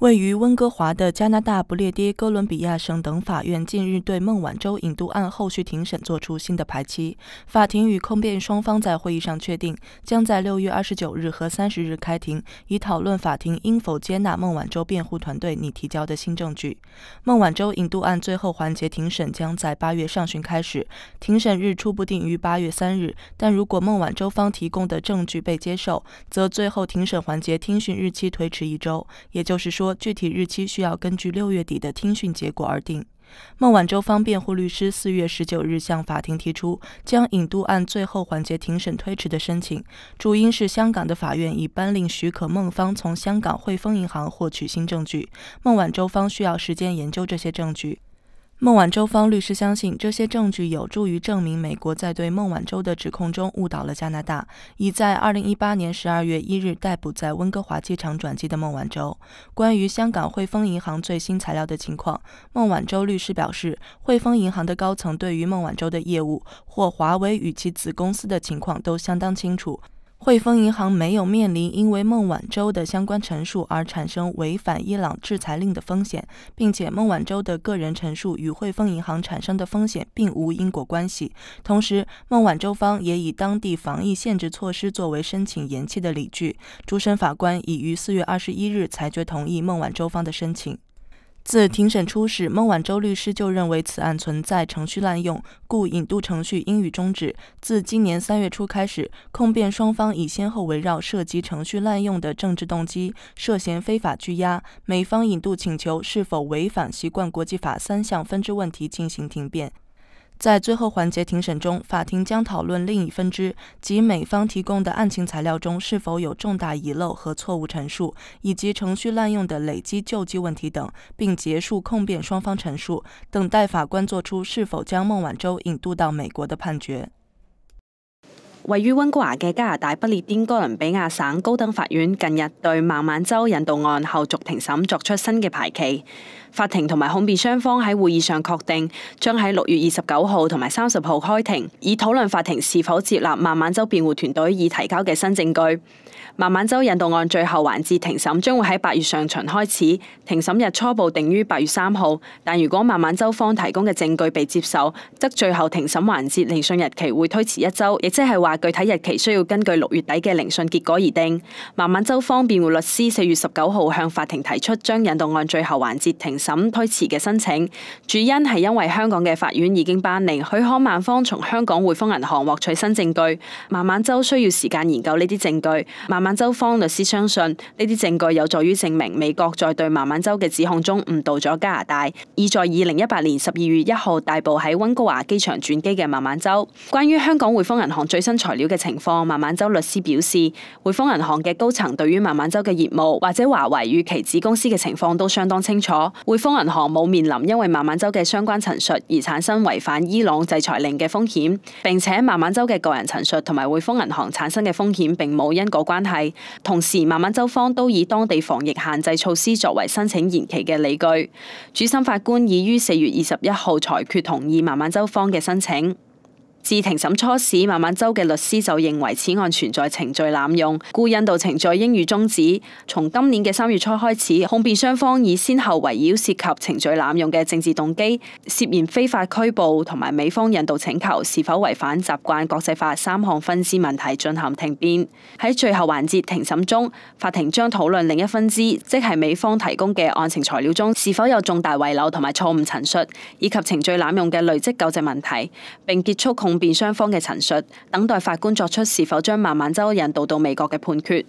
位于温哥华的加拿大不列颠哥伦比亚省等法院近日对孟晚舟引渡案后续庭审作出新的排期。法庭与控辩双方在会议上确定，将在六月二十九日和三十日开庭，以讨论法庭应否接纳孟晚舟辩护团队拟提交的新证据。孟晚舟引渡案最后环节庭审将在八月上旬开始，庭审日初步定于八月三日。但如果孟晚舟方提供的证据被接受，则最后庭审环节听讯日期推迟一周，也就是说。具体日期需要根据六月底的听讯结果而定。孟晚舟方辩护律师四月十九日向法庭提出将引渡案最后环节庭审推迟的申请，主因是香港的法院已颁令许可孟方从香港汇丰银行获取新证据，孟晚舟方需要时间研究这些证据。孟晚舟方律师相信，这些证据有助于证明美国在对孟晚舟的指控中误导了加拿大，已在二零一八年十二月一日逮捕在温哥华机场转机的孟晚舟。关于香港汇丰银行最新材料的情况，孟晚舟律师表示，汇丰银行的高层对于孟晚舟的业务或华为与其子公司的情况都相当清楚。汇丰银行没有面临因为孟晚舟的相关陈述而产生违反伊朗制裁令的风险，并且孟晚舟的个人陈述与汇丰银行产生的风险并无因果关系。同时，孟晚舟方也以当地防疫限制措施作为申请延期的理据，主审法官已于四月二十一日裁决同意孟晚舟方的申请。自庭审初始，孟晚舟律师就认为此案存在程序滥用，故引渡程序应予终止。自今年三月初开始，控辩双方已先后围绕涉及程序滥用的政治动机、涉嫌非法拘押、美方引渡请求是否违反习惯国际法三项分支问题进行庭辩。在最后环节庭审中，法庭将讨论另一分支，即美方提供的案情材料中是否有重大遗漏和错误陈述，以及程序滥用的累积救济问题等，并结束控辩双方陈述，等待法官作出是否将孟晚舟引渡到美国的判决。位于温哥华嘅加拿大不列颠哥伦比亚省高等法院近日对孟晚舟引渡案后续庭审作出新嘅排期。法庭同埋控辩双方喺会议上确定，将喺六月二十九号同埋三十号开庭，以讨论法庭是否接纳孟晚舟辩护团队已提交嘅新证据。孟晚舟引渡案最后环节庭审将会喺八月上旬开始，庭审日初步定于八月三号。但如果孟晚舟方提供嘅证据被接受，则最后庭审环节聆讯日期会推迟一周，亦即系话。具体日期需要根据六月底嘅聆讯结果而定。孟晚舟方辩护律师四月十九号向法庭提出将引渡案最后环节庭审推迟嘅申请，主因系因为香港嘅法院已经颁令许可万方从香港汇丰银行获取新证据。孟晚舟需要时间研究呢啲证据。孟晚舟方律师相信呢啲证据有助于证明美国在对孟晚舟嘅指控中误导咗加拿大，意在二零一八年十二月一号逮捕喺温哥华机场转机嘅孟晚舟。关于香港汇丰银行最新。材料嘅情况，慢慢州律师表示，汇丰银行嘅高层对于慢慢州嘅业务或者华为与其子公司嘅情况都相当清楚。汇丰银行冇面临因为慢慢州嘅相关陈述而产生违反伊朗制裁令嘅风险，并且慢慢州嘅个人陈述同埋汇丰银行产生嘅风险并冇因果关系。同时，慢慢州方都以当地防疫限制措施作为申请延期嘅理据。主审法官已于四月二十一号裁决同意慢慢州方嘅申请。自庭审初始，孟晚舟嘅律师就认为此案存在程序滥用，故印度程序应予终止。从今年嘅三月初开始，控辩双方已先后围绕涉及程序滥用嘅政治动机、涉嫌非法拘捕同埋美方引渡请求是否违反习惯国际法三项分支问题进行庭辩。喺最后环节庭审中，法庭将讨论另一分支，即系美方提供嘅案情材料中是否有重大遗漏同埋错误陈述，以及程序滥用嘅累积救济问题，并结束控。辩双方嘅陈述，等待法官作出是否将孟晚舟引渡到美国嘅判决。